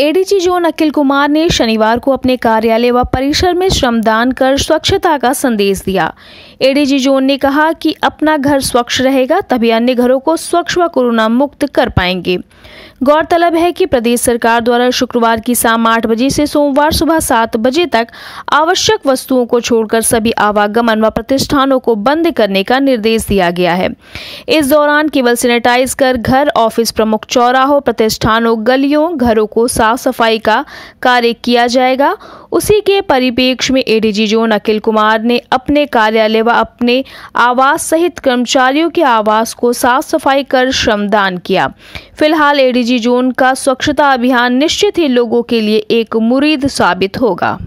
ADG zone अखिल कुमार ने शनिवार को अपने कार्यालय व परिसर में श्रमदान कर स्वच्छता का संदेश दिया एडीजी जोन ने कहा कि अपना घर स्वच्छ रहेगा तभी अन्य घरों को स्वच्छ व कोरोना मुक्त कर पाएंगे गौरतलब है कि प्रदेश सरकार द्वारा शुक्रवार की शाम आठ बजे से सोमवार सुबह सात बजे तक आवश्यक वस्तुओं को छोड़कर सभी आवागमन व प्रतिष्ठानों को बंद करने का निर्देश दिया गया है इस दौरान केवल सैनिटाइज कर घर ऑफिस प्रमुख चौराहों प्रतिष्ठानों गलियों घरों को साफ साफ सफाई का कार्य किया जाएगा उसी के परिप्रेक्ष्य में एडीजी जोन अखिल कुमार ने अपने कार्यालय व अपने आवास सहित कर्मचारियों के आवास को साफ सफाई कर श्रमदान किया फिलहाल एडीजी जोन का स्वच्छता अभियान निश्चित ही लोगों के लिए एक मुरीद साबित होगा